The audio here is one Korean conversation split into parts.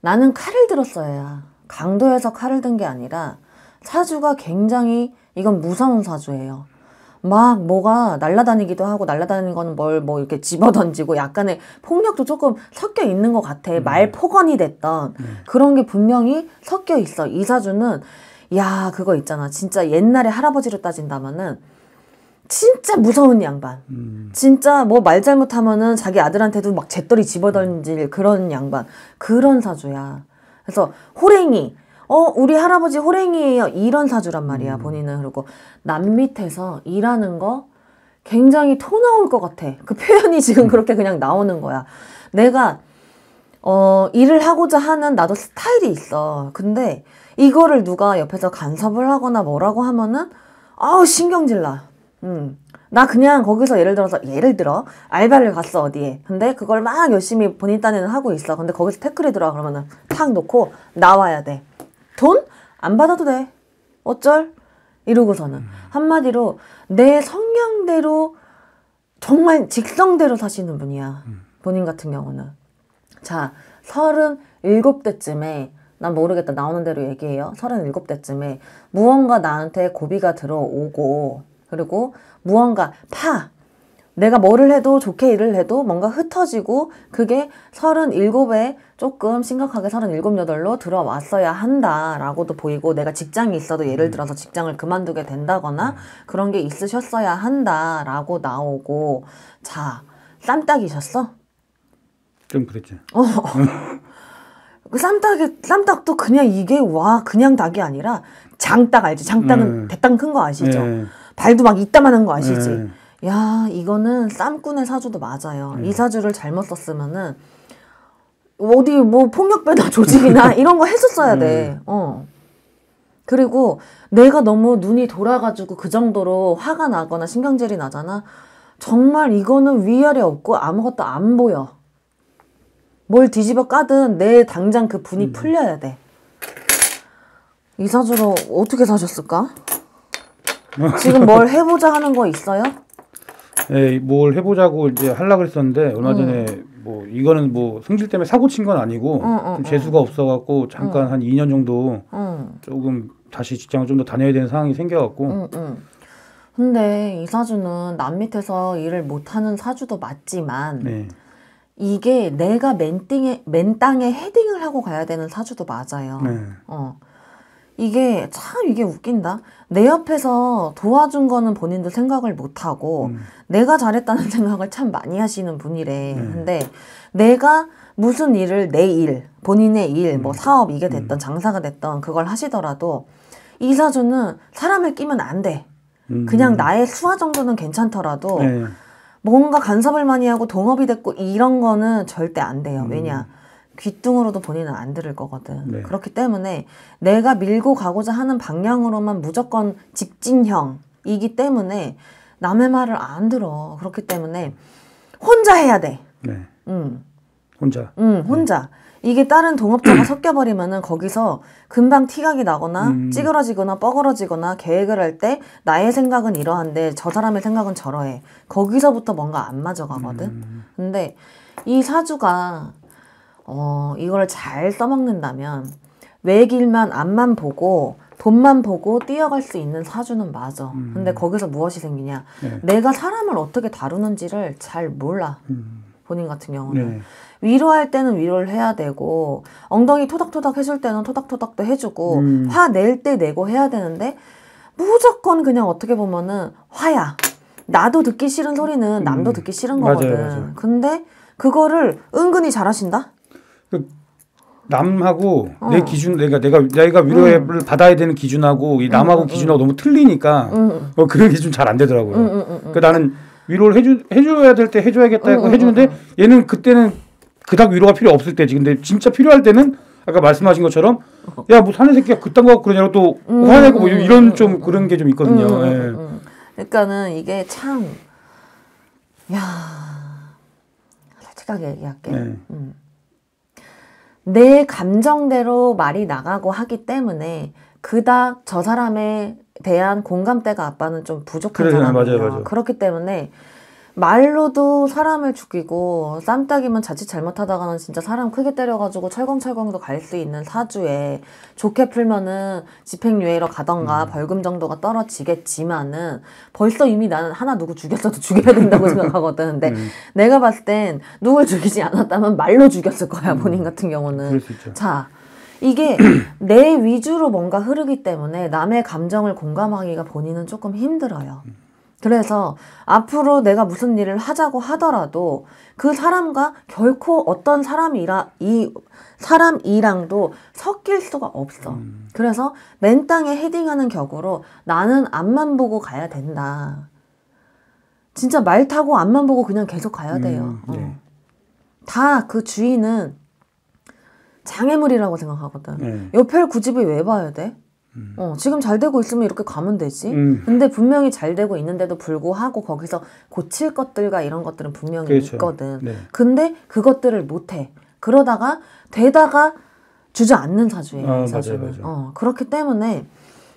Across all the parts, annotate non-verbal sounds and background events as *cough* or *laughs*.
나는 칼을 들었어야 강도에서 칼을 든 게 아니라 사주가 굉장히 이건 무서운 사주예요. 막 뭐가 날라다니기도 하고 날라다니는 거는 뭘 뭐 이렇게 집어던지고 약간의 폭력도 조금 섞여 있는 것 같아. 음. 말 폭언이 됐던 음. 그런 게 분명히 섞여 있어. 이사주는 야 그거 있잖아. 진짜 옛날에 할아버지로 따진다면은 진짜 무서운 양반. 음. 진짜 뭐 말 잘못하면은 자기 아들한테도 막 재떨이 집어던질 음. 그런 양반. 그런 사주야. 그래서 호랭이. 어, 우리 할아버지 호랭이에요. 이런 사주란 말이야, 음. 본인은. 그리고 남 밑에서 일하는 거 굉장히 토 나올 것 같아. 그 표현이 지금 음. 그렇게 그냥 나오는 거야. 내가, 어, 일을 하고자 하는 나도 스타일이 있어. 근데 이거를 누가 옆에서 간섭을 하거나 뭐라고 하면은, 아우, 신경질 나. 음. 나 그냥 거기서 예를 들어서 예를 들어 알바를 갔어 어디에 근데 그걸 막 열심히 본인 딴에는 하고 있어 근데 거기서 태클이 들어와 그러면은 탁 놓고 나와야 돼 돈? 안 받아도 돼 어쩔? 이러고서는 음. 한마디로 내 성향대로 정말 직성대로 사시는 분이야 음. 본인 같은 경우는 자3 7 대쯤에 난 모르겠다 나오는 대로 얘기해요 3 7 대쯤에 무언가 나한테 고비가 들어오고 그리고 무언가 파 내가 뭐를 해도 좋게 일을 해도 뭔가 흩어지고 그게 37에 조금 심각하게 37, 8로 들어왔어야 한다라고도 보이고 내가 직장이 있어도 예를 음. 들어서 직장을 그만두게 된다거나 음. 그런 게 있으셨어야 한다라고 나오고 자, 쌈딱이셨어? 좀 그랬죠. 어. 그 쌈딱이, 쌈딱도 그냥 이게 와, 그냥 닭이 아니라 장닭 알지 장닭은 음. 대땅 큰거 아시죠? 네. 발도 막 이따만한 거 아시지? 네. 야 이거는 쌈꾼의 사주도 맞아요. 음. 이 사주를 잘못 썼으면은 어디 뭐 폭력배나 *laughs* 조직이나 이런 거 했었어야 음. 돼. 어. 그리고 내가 너무 눈이 돌아가지고 그 정도로 화가 나거나 신경질이 나잖아. 정말 이거는 위아래 없고 아무것도 안 보여. 뭘 뒤집어 까든 내 당장 그 분이 음. 풀려야 돼. 이 사주로 어떻게 사셨을까? 지금 뭘 해보자 하는 거 있어요? 네, 뭘 해보자고 이제 하려고 했었는데 얼마 어. 전에 뭐 이거는 뭐 성질 때문에 사고 친 건 아니고 응, 어, 응, 어, 좀 재수가 없어갖고 잠깐 한 2년 정도 조금 다시 직장을 좀 더 다녀야 되는 상황이 생겨갖고 근데 이 사주는 남 밑에서 일을 못하는 사주도 맞지만 네. 이게 내가 맨, 땅에 맨 땅에 헤딩을 하고 가야 되는 사주도 맞아요. 네. 어. 이게 참 이게 웃긴다. 내 옆에서 도와준 거는 본인도 생각을 못 하고 음. 내가 잘했다는 *laughs* 생각을 참 많이 하시는 분이래. 음. 근데 내가 무슨 일을 내 일, 본인의 일, 뭐 음. 사업 이게 됐던 음. 장사가 됐던 그걸 하시더라도 이사주는 사람을 끼면 안 돼. 그냥 음. 나의 수화 정도는 괜찮더라도 네. 뭔가 간섭을 많이 하고 동업이 됐고 이런 거는 절대 안 돼요. 왜냐? 귀뚱으로도 본인은 안 들을 거거든. 네. 그렇기 때문에 내가 밀고 가고자 하는 방향으로만 무조건 직진형이기 때문에 남의 말을 안 들어. 그렇기 때문에 혼자 해야 돼. 네. 음. 혼자. 응, 혼자. 네. 이게 다른 동업자가 *clears throat* 섞여버리면은 거기서 금방 티각이 나거나 음. 찌그러지거나 뻐그러지거나 계획을 할 때 나의 생각은 이러한데 저 사람의 생각은 저러해. 거기서부터 뭔가 안 맞아가거든. 음. 근데 이 사주가 어, 이걸 잘 써먹는다면 외길만 앞만 보고 돈만 보고 뛰어갈 수 있는 사주는 맞아. 음. 근데 거기서 무엇이 생기냐? 네. 내가 사람을 어떻게 다루는지를 잘 몰라. 음. 본인 같은 경우는. 네. 위로할 때는 위로를 해야 되고 엉덩이 토닥토닥 해줄 때는 토닥토닥도 해주고 음. 화낼 때 내고 해야 되는데 무조건 그냥 어떻게 보면은 화야. 나도 듣기 싫은 소리는 남도 음. 듣기 싫은 거거든. 맞아요, 맞아요. 근데 그거를 은근히 잘하신다? 그 남하고 어. 내 기준 내가 그러니까 내가 내가 위로를 음. 받아야 되는 기준하고 이 남하고 음, 음 기준하고 음. 너무 틀리니까 음, 음, 어, 그 기준 잘 안 되더라고요. 그 그러니까 나는 위로를 해주 해줘야 될 때 해줘야겠다 고 해주는데 얘는 그때는 그닥 위로가 필요 없을 때지. 근데 진짜 필요할 때는 아까 말씀하신 것처럼 어. 야뭐 사는 새끼가 그딴 거 그러냐고 또 화내고 뭐 이런 좀 그런 게 좀 있거든요. 예. 그러니까는 이게 참야 솔직하게 얘기할게. 네. 음. 내 감정대로 말이 나가고 하기 때문에 그닥 저 사람에 대한 공감대가 아빠는 좀 부족한 그래, 사람이에요. 맞아요, 맞아요. 그렇기 때문에 말로도 사람을 죽이고 쌈따이면 자칫 잘못하다가는 진짜 사람 크게 때려가지고 철컹철컹도 갈 수 있는 사주에 좋게 풀면은 집행유예로 가던가 음. 벌금 정도가 떨어지겠지만은 벌써 이미 나는 하나 누구 죽였어도 죽여야 된다고 *laughs* 생각하거든. 근데 음. 내가 봤을 땐 누굴 죽이지 않았다면 말로 죽였을 거야 음. 본인 같은 경우는. 자. 이게 *clears throat* 내 위주로 뭔가 흐르기 때문에 남의 감정을 공감하기가 본인은 조금 힘들어요. 음. 그래서 앞으로 내가 무슨 일을 하자고 하더라도 그 사람과 결코 어떤 사람이라 이 사람이랑도 섞일 수가 없어. 음. 그래서 맨 땅에 헤딩하는 격으로 나는 앞만 보고 가야 된다. 진짜 말 타고 앞만 보고 그냥 계속 가야 음, 돼요. 음, 네. 다그 주인은 장애물이라고 생각하거든. 네. 옆을 그 굳이 왜 봐야 돼? 음. 어, 지금 잘 되고 있으면 이렇게 가면 되지. 음. 근데 분명히 잘 되고 있는데도 불구하고 거기서 고칠 것들과 이런 것들은 분명히 그렇죠. 있거든. 네. 근데 그것들을 못 해. 그러다가 되다가 주저앉는 사주예요. 아, 사주는. 맞아요, 맞아요. 어, 그렇기 때문에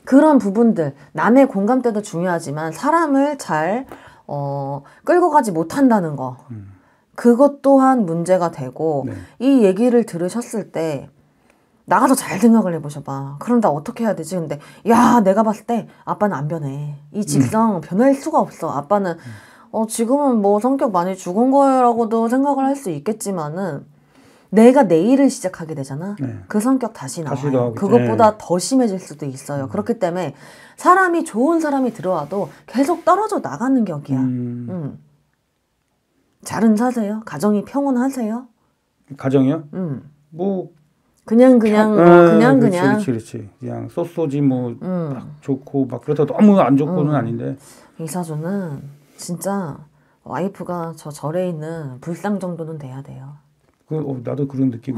그런 부분들 남의 공감대도 중요하지만 사람을 잘 어, 끌고 가지 못한다는 거. 음. 그것 또한 문제가 되고 네. 이 얘기를 들으셨을 때 나가서 잘 생각을 해보셔봐. 그런다 어떻게 해야 되지? 근데 야 내가 봤을 때 아빠는 안 변해. 이 직성 음. 변할 수가 없어. 아빠는 어 지금은 뭐 성격 많이 죽은 거라고도 생각을 할 수 있겠지만은 내가 내일을 시작하게 되잖아. 네. 그 성격 다시 나와요. 그것보다 네. 더 심해질 수도 있어요. 음. 그렇기 때문에 사람이 좋은 사람이 들어와도 계속 떨어져 나가는 격이야. 음. 음. 잘은 사세요? 가정이 평온하세요? 가정이요? 음. 뭐 그냥 그냥 뭐 그냥 그렇지, 그냥 그렇지 그렇지 그냥 소소지 뭐 음. 막 좋고 막 그렇다 너무 안 좋고는 음. 아닌데 이사주는 진짜 와이프가 저 절에 있는 불상 정도는 돼야 돼요. 그 어, 나도 그런 느낌이 *laughs*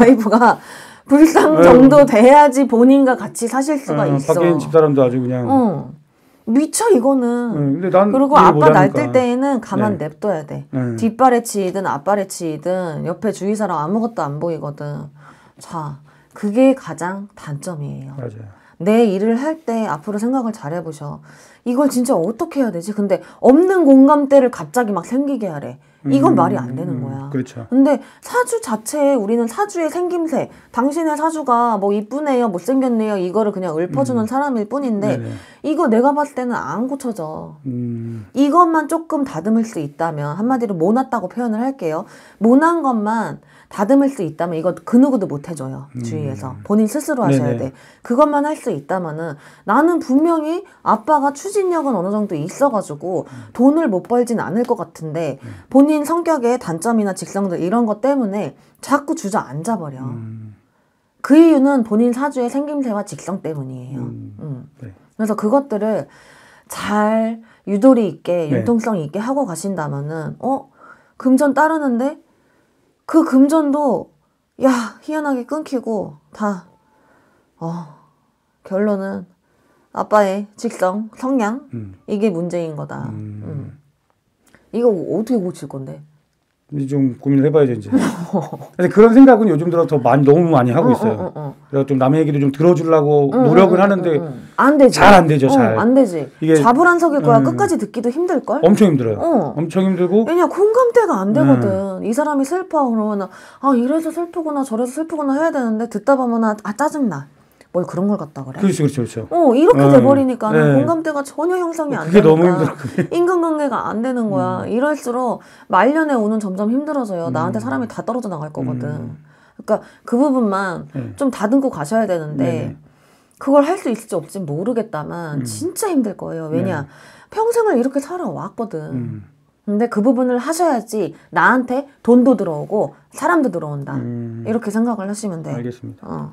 와이프가 불상 네. 정도 돼야지 본인과 같이 사실 수가 어, 있어. 밖에 집 사람도 아주 그냥 어. 미쳐 이거는. 네, 그리고 아빠 날뛸 때에는 가만 네. 냅둬야 돼. 네. 뒷발에 치이든 앞발에 치이든 옆에 주위 사람 아무것도 안 보이거든. 자, 그게 가장 단점이에요. 맞아요. 내 일을 할 때 앞으로 생각을 잘 해보셔. 이걸 진짜 어떻게 해야 되지? 근데 없는 공감대를 갑자기 막 생기게 하래. 이건 음, 말이 안 되는 거야. 음, 그렇죠. 근데 사주 자체에 우리는 사주의 생김새, 당신의 사주가 뭐 이쁘네요, 못생겼네요, 이거를 그냥 읊어주는 음. 사람일 뿐인데, 네네. 네. 이거 내가 봤을 때는 안 고쳐져. 음. 이것만 조금 다듬을 수 있다면, 한마디로 모났다고 표현을 할게요. 모난 것만 다듬을 수 있다면 이거 그 누구도 못 해줘요 음, 네. 주위에서 음. 본인 스스로 하셔야 네네. 돼 그것만 할 수 있다면은 나는 분명히 아빠가 추진력은 어느 정도 있어가지고 음. 돈을 못 벌진 않을 것 같은데 음. 본인 성격의 단점이나 직성들 이런 것 때문에 자꾸 주저앉아 버려 음. 그 이유는 본인 사주의 생김새와 직성 때문이에요 음. 음. 네. 그래서 그것들을 잘 유도리 있게 네. 융통성 있게 하고 가신다면은 어 금전 따르는데 그 금전도 야 희한하게 끊기고 다 어, 결론은 아빠의 직성 성향 음. 이게 문제인 거다. 음. 음. 이거 어떻게 고칠 건데? 근데 좀 고민을 해봐야죠 이제. *laughs* 근데 그런 생각은 요즘 들어 더 많이 너무 많이 하고 어, 있어요. 어, 어, 그래서 어. 좀 남의 얘기도 좀 들어주려고 노력은 하는데 안 되죠. 잘안 되죠. 잘안 되지. 이게 좌불안석일 거야. 음, 끝까지 듣기도 힘들 걸. 엄청 힘들어요. 어. 엄청 힘들고. 왜냐 공감대가 안 되거든. 음. 이 사람이 슬퍼 그러면 아 이래서 슬프구나 저래서 슬프구나 해야 되는데 듣다 보면 아 짜증 나. 뭘 그런 걸 갖다 그래. 그렇죠, 그렇죠, 그렇죠. 어, 이렇게 예. 돼버리니까 네. 예. 공감대가 전혀 형성이 어, 안 되니까. 너무 힘들어. *laughs* 인간관계가 안 되는 거야. 음. 이럴수록 말년에 오는 점점 힘들어져요. 음. 나한테 사람이 다 떨어져 나갈 거거든. 음. 그러니까 그 부분만 네. 좀 다듬고 가셔야 되는데 네 그걸 할 수 있을지 없을지 모르겠다만 음. 진짜 힘들 거예요. 왜냐 네. 평생을 이렇게 살아왔거든. 음. 근데 그 부분을 하셔야지 나한테 돈도 들어오고 사람도 들어온다. 이렇게 생각을 하시면 돼. 알겠습니다. 어.